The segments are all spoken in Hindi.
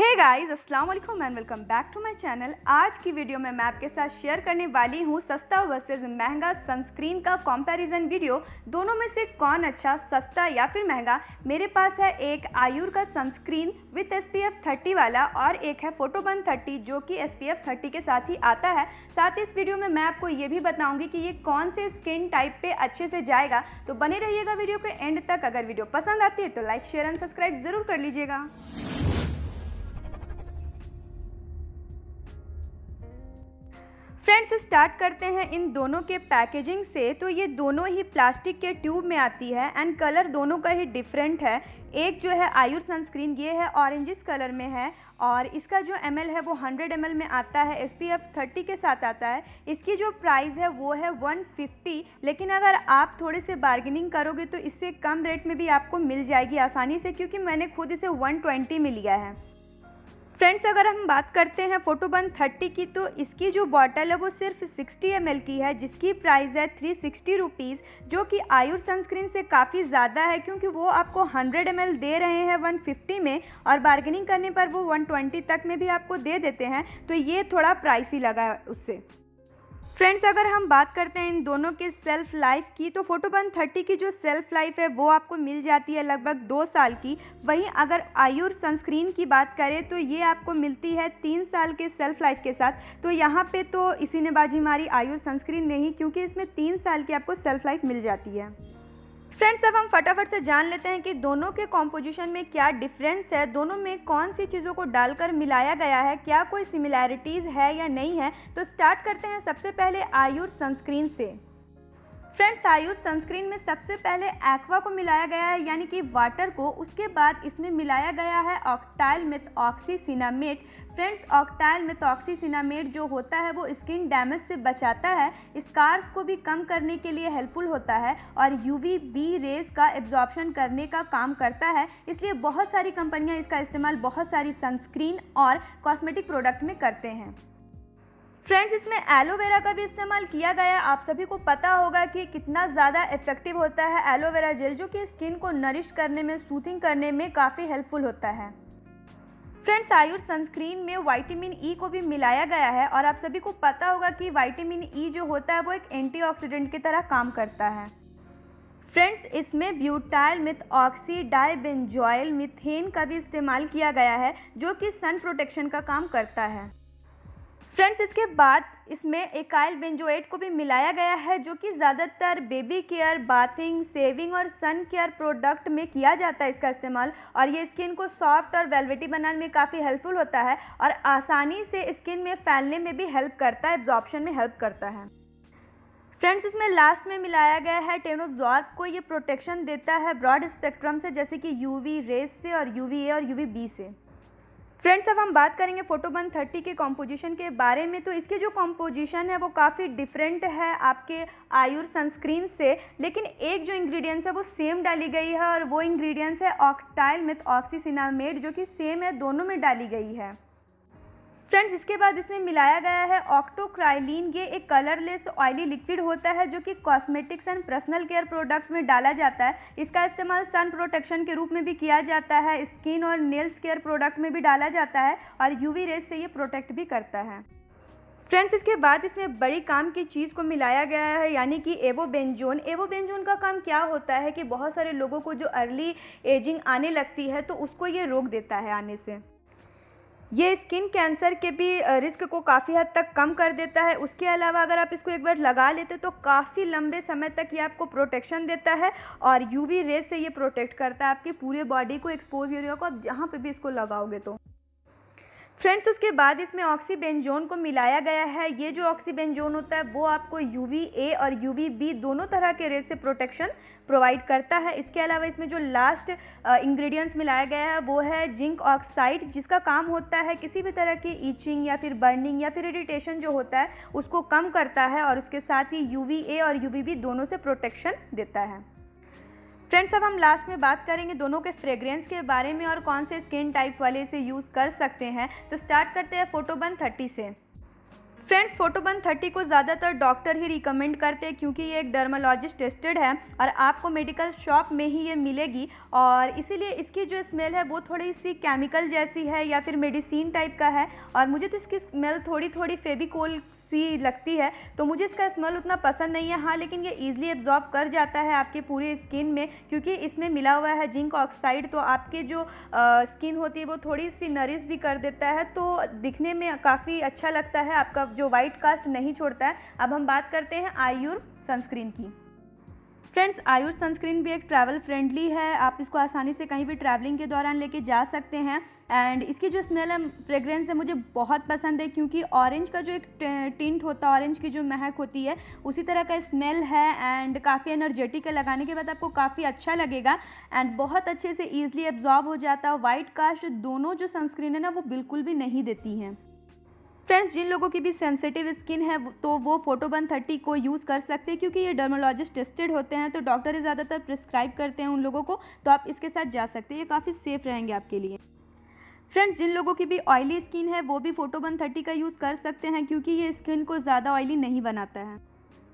हे गाइस अस्सलाम वालेकुम and welcome back to my channel आज की वीडियो में मैं आपके साथ शेयर करने वाली हूँ सस्ता वर्सेस महंगा सनस्क्रीन का कंपैरिजन वीडियो दोनों में से कौन अच्छा सस्ता या फिर महंगा मेरे पास है एक आयूर का sunscreen with S P F thirty वाला और एक है फोटोबन थर्टी जो कि एस पी एफ थर्टी के साथ ही आता है साथ ही इस वीडियो में मैं आपको ये भी बताऊँगी कि ये कौन से स्किन टाइप पर अच्छे से जाएगा तो बने रहिएगा वीडियो के एंड तक अगर वीडियो पसंद आती है तो लाइक शेयर एंड सब्सक्राइब ज़रूर कर लीजिएगा फ्रेंड्स स्टार्ट करते हैं इन दोनों के पैकेजिंग से तो ये दोनों ही प्लास्टिक के ट्यूब में आती है एंड कलर दोनों का ही डिफरेंट है एक जो है आयुर सनस्क्रीन ये है ऑरेंजिस कलर में है और इसका जो एम है वो 100 एम में आता है एस पी एफ थर्टी के साथ आता है इसकी जो प्राइस है वो है 150 लेकिन अगर आप थोड़े से बार्गेनिंग करोगे तो इससे कम रेट में भी आपको मिल जाएगी आसानी से क्योंकि मैंने खुद इसे 120 में लिया है फ्रेंड्स अगर हम बात करते हैं फ़ोटोबन थर्टी की तो इसकी जो बॉटल है वो सिर्फ 60 एम की है जिसकी प्राइस है थ्री सिक्सटी रुपीज़ जो कि आयुर सनस्क्रीन से काफ़ी ज़्यादा है क्योंकि वो आपको 100 एम दे रहे हैं 150 में और बार्गेनिंग करने पर वो 120 तक में भी आपको दे देते हैं तो ये थोड़ा प्राइसी लगा उससे फ्रेंड्स अगर हम बात करते हैं इन दोनों के सेल्फ लाइफ की तो वन 30 की जो सेल्फ लाइफ है वो आपको मिल जाती है लगभग दो साल की वहीं अगर आयुर सनस्क्रीन की बात करें तो ये आपको मिलती है तीन साल के सेल्फ लाइफ के साथ तो यहाँ पे तो इसी ने बाजी मारी आयुर सनस्क्रीन नहीं क्योंकि इसमें तीन साल की आपको सेल्फ लाइफ मिल जाती है फ्रेंड्स अब हम फटाफट से जान लेते हैं कि दोनों के कॉम्पोजिशन में क्या डिफरेंस है दोनों में कौन सी चीज़ों को डालकर मिलाया गया है क्या कोई सिमिलैरिटीज़ है या नहीं है तो स्टार्ट करते हैं सबसे पहले आयुर सनस्क्रीन से फ्रेंड्स आयुष सनस्क्रीन में सबसे पहले एक्वा को मिलाया गया है यानी कि वाटर को उसके बाद इसमें मिलाया गया है octyl methoxycinnamate friends octyl methoxycinnamate जो होता है वो स्किन डैमेज से बचाता है स्कार्स को भी कम करने के लिए हेल्पफुल होता है और यू बी रेज का एब्जॉर्प्शन करने का काम करता है इसलिए बहुत सारी कंपनियाँ इसका इस्तेमाल बहुत सारी सनस्क्रीन और कॉस्मेटिक प्रोडक्ट में करते हैं फ्रेंड्स इसमें एलोवेरा का भी इस्तेमाल किया गया आप सभी को पता होगा कि कितना ज़्यादा इफेक्टिव होता है एलोवेरा जेल जो कि स्किन को नरिश करने में सूथिंग करने में काफ़ी हेल्पफुल होता है फ्रेंड्स आयुर सनस्क्रीन में वाइटामिन ई e को भी मिलाया गया है और आप सभी को पता होगा कि वाइटामिन ई e जो होता है वो एक एंटीऑक्सीडेंट की तरह काम करता है फ्रेंड्स इसमें butyl methoxydibenzoylmethane का भी इस्तेमाल किया गया है जो कि सन प्रोटेक्शन का काम करता है फ्रेंड्स इसके बाद इसमें एकाइल बेंजोएट को भी मिलाया गया है जो कि ज़्यादातर बेबी केयर बाथिंग सेविंग और सन केयर प्रोडक्ट में किया जाता है इसका इस्तेमाल और ये स्किन को सॉफ्ट और वेलवेटी बनाने में काफ़ी हेल्पफुल होता है और आसानी से स्किन में फैलने में भी हेल्प करता है एब्जॉर्बशन में हेल्प करता है फ्रेंड्स इसमें लास्ट में मिलाया गया है टेनोजॉर्ब को ये प्रोटेक्शन देता है ब्रॉड स्पेक्ट्रम से जैसे कि यू रेस से और यू और यू से फ्रेंड्स अब हम बात करेंगे फोटोबन थर्टी के कॉम्पोजिशन के बारे में तो इसके जो कॉम्पोजिशन है वो काफ़ी डिफरेंट है आपके आयुर सनस्क्रीन से लेकिन एक जो इंग्रेडिएंट्स है वो सेम डाली गई है और वो इंग्रेडिएंट्स है ऑक्टाइल मिथ ऑक्सीसिनामेट जो कि सेम है दोनों में डाली गई है फ्रेंड्स इसके बाद इसमें मिलाया गया है ऑक्टोक्राइलिन ये एक कलरलेस ऑयली लिक्विड होता है जो कि cosmetics and personal care product में डाला जाता है इसका इस्तेमाल सन प्रोटेक्शन के रूप में भी किया जाता है स्किन और नेल्स केयर प्रोडक्ट में भी डाला जाता है और यूवी रेस से ये प्रोटेक्ट भी करता है फ्रेंड्स इसके बाद इसमें बड़ी काम की चीज़ को मिलाया गया है यानी कि एवोबेंजोन एवोबेंजोन का काम क्या होता है कि बहुत सारे लोगों को जो अर्ली एजिंग आने लगती है तो उसको ये रोक देता है आने से ये स्किन कैंसर के भी रिस्क को काफ़ी हद तक कम कर देता है उसके अलावा अगर आप इसको एक बार लगा लेते हो तो काफ़ी लंबे समय तक ये आपको प्रोटेक्शन देता है और यूवी रेस से ये प्रोटेक्ट करता है आपकी पूरे बॉडी को एक्सपोज एरिया को आप जहाँ पे भी इसको लगाओगे तो फ्रेंड्स उसके बाद इसमें ऑक्सीबेंजोन को मिलाया गया है ये जो ऑक्सीबेंजोन होता है वो आपको यू ए और यू बी दोनों तरह के रेस से प्रोटेक्शन प्रोवाइड करता है इसके अलावा इसमें जो लास्ट इंग्रेडिएंट्स मिलाया गया है वो है जिंक ऑक्साइड जिसका काम होता है किसी भी तरह की ईचिंग या फिर बर्निंग या फिर इरीटेशन जो होता है उसको कम करता है और उसके साथ ही यू और यू दोनों से प्रोटेक्शन देता है फ्रेंड्स अब हम लास्ट में बात करेंगे दोनों के फ्रेग्रेंस के बारे में और कौन से स्किन टाइप वाले इसे यूज़ कर सकते हैं तो स्टार्ट करते हैं फोटोबन थर्टी से फ्रेंड्स फोटोबन थर्टी को ज़्यादातर डॉक्टर ही रिकमेंड करते हैं क्योंकि ये एक डर्मोलॉजिस्ट टेस्टेड है और आपको मेडिकल शॉप में ही ये मिलेगी और इसीलिए इसकी जो स्मेल है वो थोड़ी सी केमिकल जैसी है या फिर मेडिसिन टाइप का है और मुझे तो इसकी स्मेल थोड़ी थोड़ी फेबिकोल सी लगती है तो मुझे इसका स्मेल उतना पसंद नहीं है हाँ लेकिन ये ईजिली एब्जॉर्ब कर जाता है आपके पूरे स्किन में क्योंकि इसमें मिला हुआ है जिंक ऑक्साइड तो आपके जो स्किन होती है वो थोड़ी सी नरिश भी कर देता है तो दिखने में काफ़ी अच्छा लगता है आपका जो वाइट कास्ट नहीं छोड़ता है अब हम बात करते हैं आयुर सनस्क्रीन की फ्रेंड्स आयुष सनस्क्रीन भी एक ट्रैवल फ्रेंडली है आप इसको आसानी से कहीं भी ट्रैवलिंग के दौरान लेके जा सकते हैं एंड इसकी जो स्मेल है फ्रेग्रेंस है मुझे बहुत पसंद है क्योंकि ऑरेंज का जो एक टिंट होता है ऑरेंज की जो महक होती है उसी तरह का स्मेल है एंड काफ़ी एनर्जेटिक है लगाने के बाद आपको काफ़ी अच्छा लगेगा एंड बहुत अच्छे से ईजिली एब्जॉर्ब हो जाता है वाइट कास्ट दोनों जो सनस्क्रीन है ना वो बिल्कुल भी नहीं देती हैं फ्रेंड्स जिन लोगों की भी सेंसिटिव स्किन है तो वो फोटोबन थर्टी को यूज़ कर सकते हैं क्योंकि ये डर्मोलॉजिस्ट टेस्टेड होते हैं तो डॉक्टर ज़्यादातर प्रिस्क्राइब करते हैं उन लोगों को तो आप इसके साथ जा सकते हैं ये काफ़ी सेफ रहेंगे आपके लिए फ्रेंड्स जिन लोगों की भी ऑयली स्किन है वो भी फोटोबन थर्टी का यूज़ कर सकते हैं क्योंकि ये स्किन को ज़्यादा ऑयली नहीं बनाता है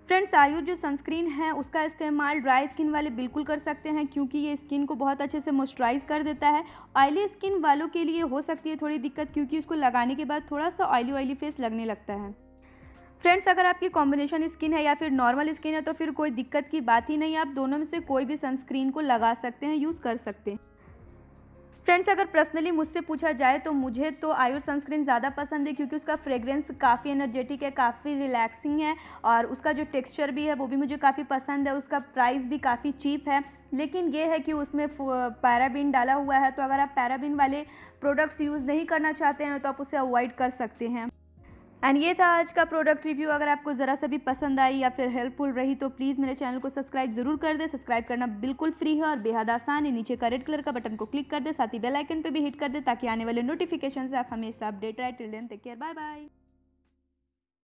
फ्रेंड्स आयु जो सनस्क्रीन है उसका इस्तेमाल ड्राई स्किन वाले बिल्कुल कर सकते हैं क्योंकि ये स्किन को बहुत अच्छे से मॉइस्चराइज कर देता है ऑयली स्किन वालों के लिए हो सकती है थोड़ी दिक्कत क्योंकि उसको लगाने के बाद थोड़ा सा ऑयली ऑयली फेस लगने लगता है फ्रेंड्स अगर आपकी कॉम्बिनेशन स्किन है या फिर नॉर्मल स्किन है तो फिर कोई दिक्कत की बात ही नहीं आप दोनों में से कोई भी सनस्क्रीन को लगा सकते हैं यूज़ कर सकते हैं फ्रेंड्स अगर पर्सनली मुझसे पूछा जाए तो मुझे तो आयुर सनस्क्रीन ज़्यादा पसंद है क्योंकि उसका फ्रेग्रेंस काफ़ी एनर्जेटिक है काफ़ी रिलैक्सिंग है और उसका जो टेक्सचर भी है वो भी मुझे काफ़ी पसंद है उसका प्राइस भी काफ़ी चीप है लेकिन ये है कि उसमें पैराबिन डाला हुआ है तो अगर आप पैराबिन वाले प्रोडक्ट्स यूज़ नहीं करना चाहते हैं तो आप उसे अवॉइड कर सकते हैं एंड ये था आज का प्रोडक्ट रिव्यू अगर आपको ज़रा सा भी पसंद आई या फिर हेल्पफुल रही तो प्लीज़ मेरे चैनल को सब्सक्राइब जरूर कर दे सब्सक्राइब करना बिल्कुल फ्री है और बेहद आसान है नीचे का रेड कलर का बटन को क्लिक कर दे साथ ही बेल आइकन पे भी हिट कर दे ताकि आने वाले नोटिफिकेशन से आप हमेशा अपडेट रहे till then take care bye bye